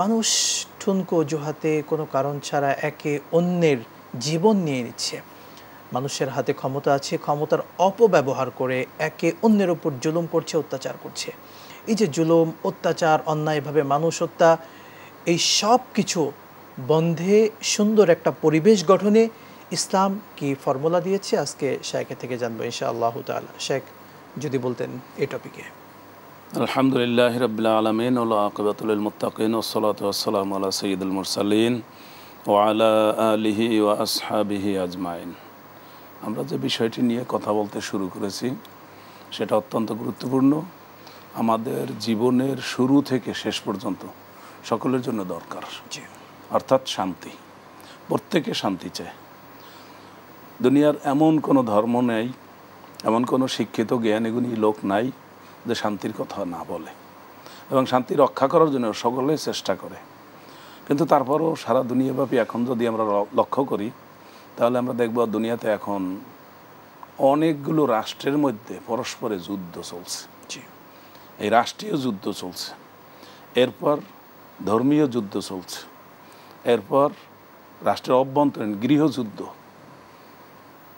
মানুষ ঠুনকো জোহাতে কোনো কারণ ছাড়া একে অন্যের জীবন নিয়ে নিচ্ছে মানুষের হাতে ক্ষমতা আছে ক্ষমতার অপব্যবহার করে একে অন্যের ওপর জুলুম করছে অত্যাচার করছে এই যে জুলুম অত্যাচার অন্যায়ভাবে মানুষ হত্যা এই সব কিছু বন্ধে সুন্দর একটা পরিবেশ গঠনে ইসলাম কি ফর্মুলা দিয়েছে আজকে শেখের থেকে জানবো ইনশা আল্লাহ তাল শেখ যদি বলতেন এই টপিকে আলহামদুলিল্লাহ রবিল্লা আলমিন আকাবাতুল মুতাকিন ওসলাত ওসালাম আল্লাহ সঈদুল মুরসালিন ও আলা আলিহি ও আসহাবিহি আজমাইন আমরা যে বিষয়টি নিয়ে কথা বলতে শুরু করেছি সেটা অত্যন্ত গুরুত্বপূর্ণ আমাদের জীবনের শুরু থেকে শেষ পর্যন্ত সকলের জন্য দরকার অর্থাৎ শান্তি প্রত্যেকে শান্তি চায় দুনিয়ার এমন কোনো ধর্ম নেই এমন কোনো শিক্ষিত জ্ঞানীগুণী লোক নাই যে শান্তির কথা না বলে এবং শান্তি রক্ষা করার জন্য সকলেই চেষ্টা করে কিন্তু তারপরও সারা দুনিয়াব্যাপী এখন যদি আমরা লক্ষ্য করি তাহলে আমরা দেখব দুনিয়াতে এখন অনেকগুলো রাষ্ট্রের মধ্যে পরস্পরে যুদ্ধ চলছে এই রাষ্ট্রীয় যুদ্ধ চলছে এরপর ধর্মীয় যুদ্ধ চলছে এরপর রাষ্ট্রের অভ্যন্তরীণ গৃহযুদ্ধ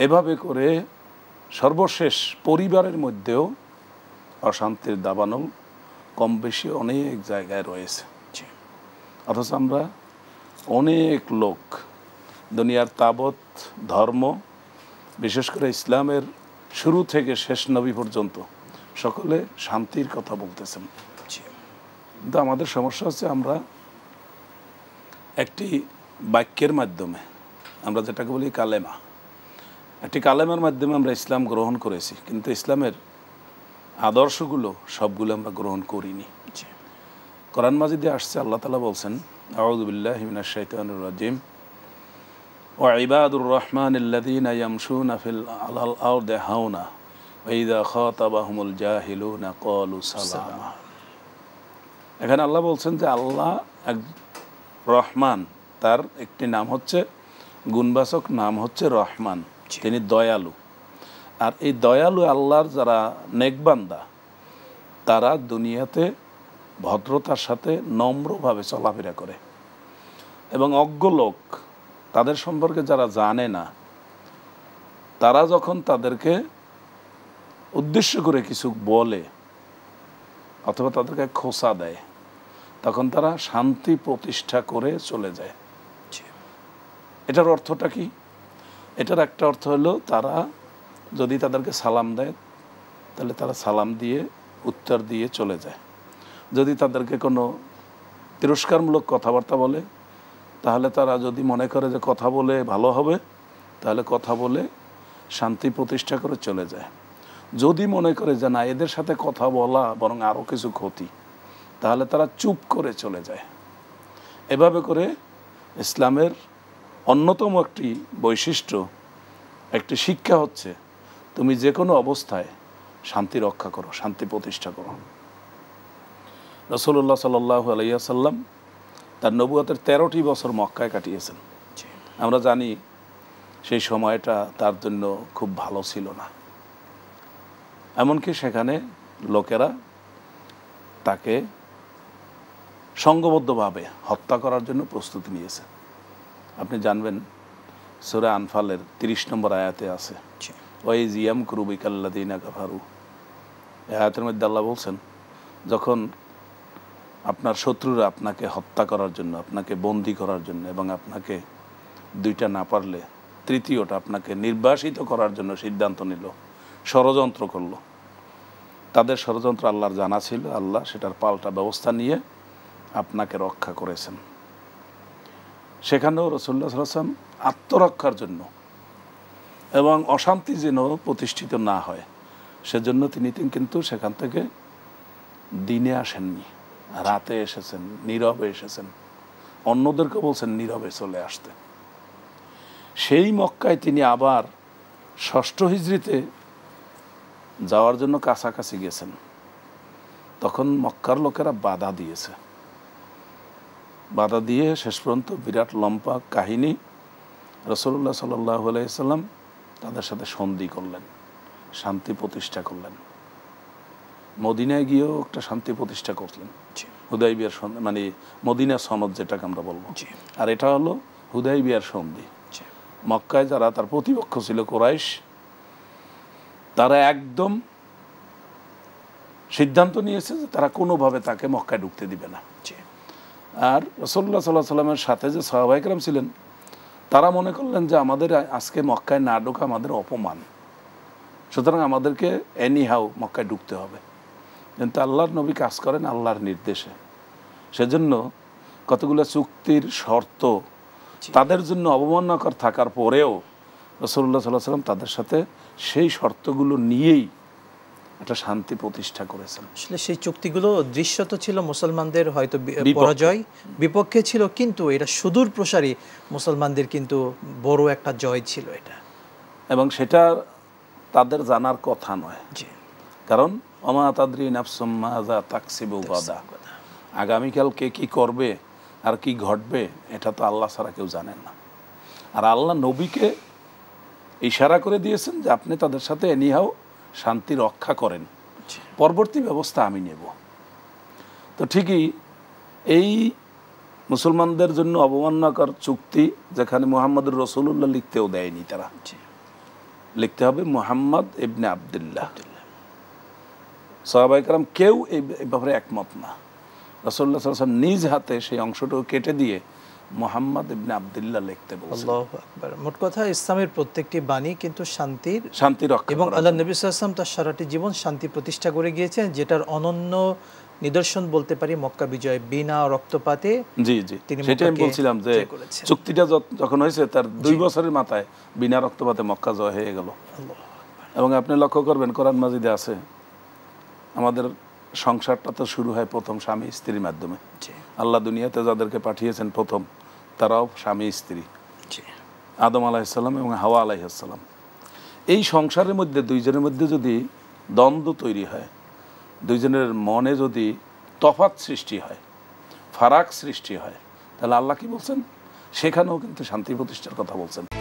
এভাবে করে সর্বশেষ পরিবারের মধ্যেও অশান্তির দাবানল কম বেশি অনেক জায়গায় রয়েছে অথচ আমরা অনেক লোক দুনিয়ার তাবৎ ধর্ম বিশেষ করে ইসলামের শুরু থেকে শেষ নবী পর্যন্ত সকলে শান্তির কথা বলতেছেন কিন্তু আমাদের সমস্যা হচ্ছে আমরা একটি বাক্যের মাধ্যমে আমরা যেটাকে বলি কালেমা একটি কালেমার মাধ্যমে আমরা ইসলাম গ্রহণ করেছি কিন্তু ইসলামের আদর্শগুলো সবগুলো আমরা গ্রহণ করিনি কোরআন মাজিদে আসছে আল্লাহ তালা বলছেন আউদুবিল্লাহ হিমিনা শাইতানুর রাজিম ও ইবাদুর রহমান ইল্লাদিন ইয়ামশুন আফিল আলাল আউ দেহাউনা ওইদা খতাবাহমুল না কলু সালামা এখানে আল্লাহ বলছেন যে আল্লাহ এক রহমান তার একটি নাম হচ্ছে গুণবাচক নাম হচ্ছে রহমান তিনি দয়ালু আর এই দয়ালু আল্লাহর যারা নেকবান্দা তারা দুনিয়াতে ভদ্রতার সাথে নম্রভাবে চলাফেরা করে এবং অজ্ঞ লোক তাদের সম্পর্কে যারা জানে না তারা যখন তাদেরকে উদ্দেশ্য করে কিছু বলে অথবা তাদেরকে খোসা দেয় তখন তারা শান্তি প্রতিষ্ঠা করে চলে যায় এটার অর্থটা কি এটার একটা অর্থ হলো তারা যদি তাদেরকে সালাম দেয় তাহলে তারা সালাম দিয়ে উত্তর দিয়ে চলে যায় যদি তাদেরকে কোনো তিরস্কারমূলক কথাবার্তা বলে তাহলে তারা যদি মনে করে যে কথা বলে ভালো হবে তাহলে কথা বলে শান্তি প্রতিষ্ঠা করে চলে যায় যদি মনে করে যে না এদের সাথে কথা বলা বরং আরও কিছু ক্ষতি তাহলে তারা চুপ করে চলে যায় এভাবে করে ইসলামের অন্যতম একটি বৈশিষ্ট্য একটি শিক্ষা হচ্ছে তুমি যে কোনো অবস্থায় শান্তি রক্ষা করো শান্তি প্রতিষ্ঠা করো রসুল্লাহ সাল্লাহ আলাইসাল্লাম তার নবুয়াতের তেরোটি বছর মক্কায় কাটিয়েছেন আমরা জানি সেই সময়টা তার জন্য খুব ভালো ছিল না এমনকি সেখানে লোকেরা তাকে সঙ্গবদ্ধভাবে হত্যা করার জন্য প্রস্তুতি নিয়েছে আপনি জানবেন সুরা আনফালের তিরিশ নম্বর আয়াতে আছে ওয়াইজ কাফারু এ মধ্যে আল্লাহ বলছেন যখন আপনার শত্রুরা আপনাকে হত্যা করার জন্য আপনাকে বন্দি করার জন্য এবং আপনাকে দুইটা না পারলে তৃতীয়টা আপনাকে নির্বাসিত করার জন্য সিদ্ধান্ত নিল ষড়যন্ত্র করলো তাদের ষড়যন্ত্র আল্লাহর জানা ছিল আল্লাহ সেটার পাল্টা ব্যবস্থা নিয়ে আপনাকে রক্ষা করেছেন সেখানেও রসুল্লাহ আত্মরক্ষার জন্য এবং অশান্তি যেন প্রতিষ্ঠিত না হয় সেজন্য তিনি কিন্তু সেখান থেকে দিনে আসেননি রাতে এসেছেন নীরবে এসেছেন অন্যদেরকে বলছেন নীরবে চলে আসতে সেই মক্কায় তিনি আবার ষষ্ঠ হিজড়িতে যাওয়ার জন্য কাছাকাছি গেছেন তখন মক্কার লোকেরা বাধা দিয়েছে বাধা দিয়ে শেষ পর্যন্ত বিরাট লম্বা কাহিনী রসল্লা সাল্লাহ আলাইসাল্লাম তাদের সাথে সন্ধি করলেন শান্তি প্রতিষ্ঠা করলেন মদিনায় গিয়েও একটা শান্তি প্রতিষ্ঠা করলেন হুদাইবিয়ার সন্ধি মানে মদিনা সনদ যেটাকে আমরা বলবো আর এটা হলো হুদাই বিয়ার সন্ধি মক্কায় যারা তার প্রতিপক্ষ ছিল কোরাইশ তারা একদম সিদ্ধান্ত নিয়েছে যে তারা কোনোভাবে তাকে মক্কায় ঢুকতে দিবে না আর রসল্লা সাল্লাহ সাল্লামের সাথে যে সাহাবাইকরাম ছিলেন তারা মনে করলেন যে আমাদের আজকে মক্কায় না ঢোকা আমাদের অপমান সুতরাং আমাদেরকে হাউ মক্কায় ঢুকতে হবে কিন্তু আল্লাহর নবী কাজ করেন আল্লাহর নির্দেশে সেজন্য কতগুলো চুক্তির শর্ত তাদের জন্য অবমাননাকর থাকার পরেও রসল্লা সাল্লাহ সাল্লাম তাদের সাথে সেই শর্তগুলো নিয়েই একটা শান্তি প্রতিষ্ঠা করেছেন আসলে সেই চুক্তিগুলো দৃশ্যত ছিল মুসলমানদের হয়তো পরাজয় বিপক্ষে ছিল কিন্তু এটা সুদূর প্রসারী মুসলমানদের কিন্তু বড় একটা জয় ছিল এটা এবং সেটা তাদের জানার কথা নয় কারণ অমা তাদ্রি নাফসম্মাজা আগামীকাল কে কি করবে আর কি ঘটবে এটা তো আল্লাহ ছাড়া কেউ জানেন না আর আল্লাহ নবীকে ইশারা করে দিয়েছেন যে আপনি তাদের সাথে এনিহাও শান্তি রক্ষা করেন পরবর্তী ব্যবস্থা আমি নেব তো ঠিকই এই মুসলমানদের জন্য অবমাননাকর চুক্তি যেখানে মোহাম্মদুর রসুল্লাহ লিখতেও দেয়নি তারা লিখতে হবে মোহাম্মদ ইবনে আবদুল্লাহ সাহাবাইকার কেউ এই ব্যাপারে একমত না রসল্লা সাল্লাম নিজ হাতে সেই অংশটুকু কেটে দিয়ে মোহাম্মদ ইবনে আবদুল্লাহ লিখতে বলছেন মোট কথা ইসলামের প্রত্যেকটি বাণী কিন্তু শান্তির শান্তি রক্ষা এবং আল্লাহ নবী সাল্লাল্লাহু সাল্লাম তার সারাটি জীবন শান্তি প্রতিষ্ঠা করে গিয়েছেন যেটার অনন্য নিদর্শন বলতে পারি মক্কা বিজয় বিনা রক্তপাতে জি জি সেটাই আমি বলছিলাম যে চুক্তিটা যখন হয়েছে তার দুই বছরের মাথায় বিনা রক্তপাতে মক্কা জয় হয়ে গেল এবং আপনি লক্ষ্য করবেন কোরআন মাজিদে আছে আমাদের সংসারটা তো শুরু হয় প্রথম স্বামী স্ত্রীর মাধ্যমে আল্লাহ দুনিয়াতে যাদেরকে পাঠিয়েছেন প্রথম তারাও স্বামী স্ত্রী আদম আলাহিসাল্লাম এবং হাওয়া আলাইহাসাল্লাম এই সংসারের মধ্যে দুইজনের মধ্যে যদি দ্বন্দ্ব তৈরি হয় দুইজনের মনে যদি তফাত সৃষ্টি হয় ফারাক সৃষ্টি হয় তাহলে আল্লাহ কি বলছেন সেখানেও কিন্তু শান্তি প্রতিষ্ঠার কথা বলছেন